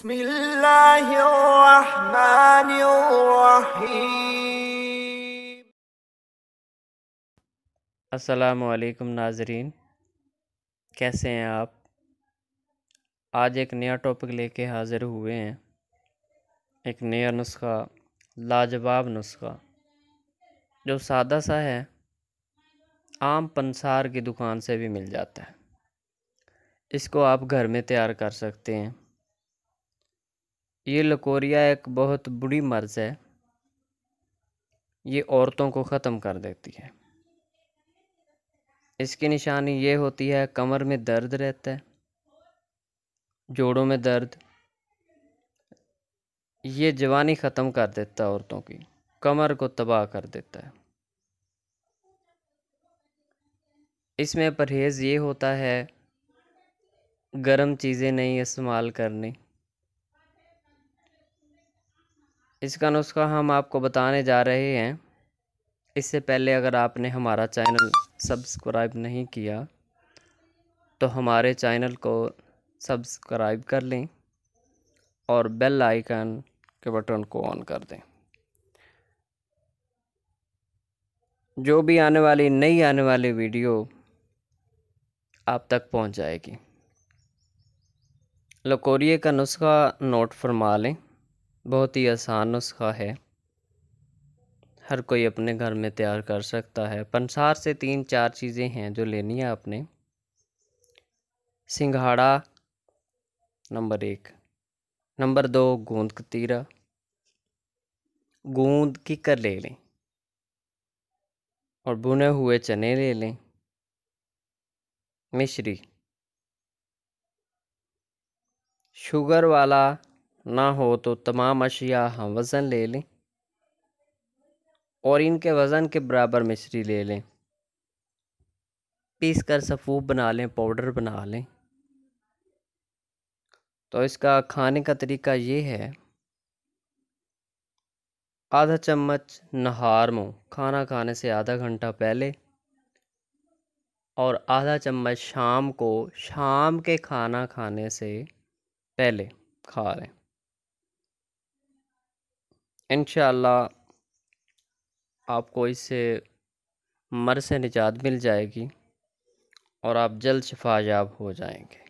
بسم الله الرحمن الرحيم अस्सलाम वालेकुम नाजरीन कैसे हैं आप आज एक नया टॉपिक लेके हाज़िर हुए हैं एक नया नुस्खा लाजवाब नुस्खा जो सादा सा है आम पंसार की दुकान से भी मिल जाता है इसको आप घर में तैयार कर सकते हैं ये लकोरिया एक बहुत बुरी मर्ज़ है ये औरतों को ख़त्म कर देती है इसकी निशानी ये होती है कमर में दर्द रहता है जोड़ों में दर्द ये जवानी ख़त्म कर देता है औरतों की कमर को तबाह कर देता है इसमें परहेज़ ये होता है गर्म चीज़ें नहीं इस्तेमाल करनी इसका नुस्खा हम आपको बताने जा रहे हैं इससे पहले अगर आपने हमारा चैनल सब्सक्राइब नहीं किया तो हमारे चैनल को सब्सक्राइब कर लें और बेल आइकन के बटन को ऑन कर दें जो भी आने वाली नई आने वाली वीडियो आप तक पहुंच जाएगी लकोरिए का नुस्खा नोट फरमा लें बहुत ही आसान नुस्खा है हर कोई अपने घर में तैयार कर सकता है पंसार से तीन चार चीज़ें हैं जो लेनी है आपने सिंघाड़ा नंबर एक नंबर दो गोंद कतीरा गोंद किकर ले लें और बुने हुए चने ले लें मिश्री शुगर वाला ना हो तो तमाम अशिया हम वज़न ले लें और इनके वज़न के बराबर मिश्री ले लें पीस कर सफ़ूफ बना लें पाउडर बना लें तो इसका खाने का तरीका ये है आधा चम्मच नहार मुँह खाना खाने से आधा घंटा पहले और आधा चम्मच शाम को शाम के खाना खाने से पहले खा लें इन आपको इससे मर से निजात मिल जाएगी और आप जल्द याब हो जाएंगे